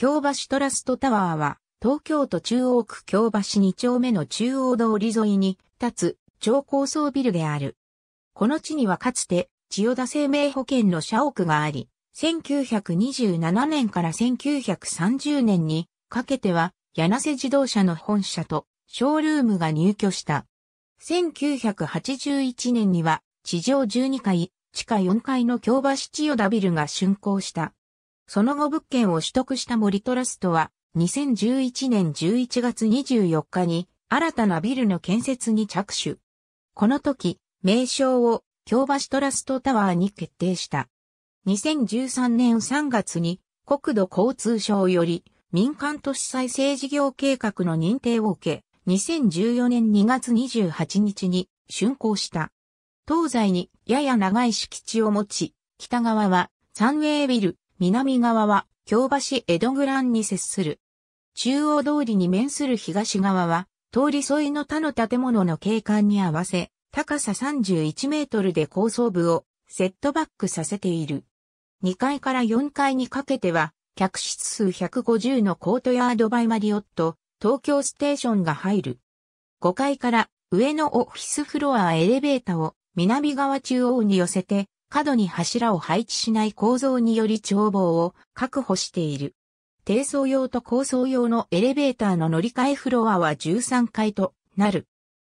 京橋トラストタワーは、東京都中央区京橋2丁目の中央通り沿いに立つ超高層ビルである。この地にはかつて千代田生命保険の社屋があり、1927年から1930年にかけては柳瀬自動車の本社とショールームが入居した。1981年には地上12階、地下4階の京橋千代田ビルが竣工した。その後物件を取得した森トラストは、2011年11月24日に、新たなビルの建設に着手。この時、名称を京橋トラストタワーに決定した。2013年3月に国土交通省より民間都市再生事業計画の認定を受け、2014年2月28日に竣工した。東西にやや長い敷地を持ち、北側はサンウェイビル、南側は京橋江戸グランに接する。中央通りに面する東側は、通り沿いの他の建物の景観に合わせ、高さ31メートルで高層部をセットバックさせている。2階から4階にかけては、客室数150のコートヤードバイマリオット、東京ステーションが入る。5階から上のオフィスフロアエレベータを南側中央に寄せて過度に柱を配置しない構造により眺望を確保している。低層用と高層用のエレベーターの乗り換えフロアは13階となる。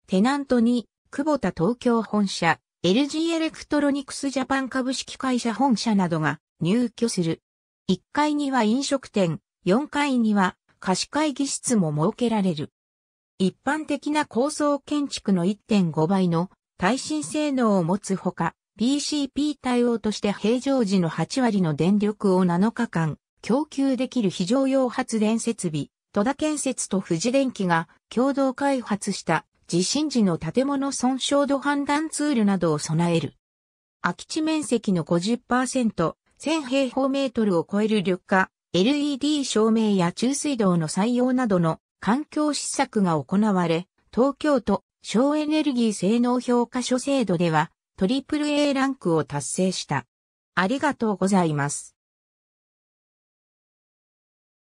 テナントに、久保田東京本社、LG エレクトロニクスジャパン株式会社本社などが入居する。1階には飲食店、4階には貸し会議室も設けられる。一般的な高層建築の1.5倍の耐震性能を持つほか、PCP 対応として平常時の8割の電力を7日間供給できる非常用発電設備、戸田建設と富士電機が共同開発した地震時の建物損傷度判断ツールなどを備える。空き地面積の50%、1000平方メートルを超える緑化、LED 照明や中水道の採用などの環境施策が行われ、東京都省エネルギー性能評価書制度ではトリプル A ランクを達成した。ありがとうございます。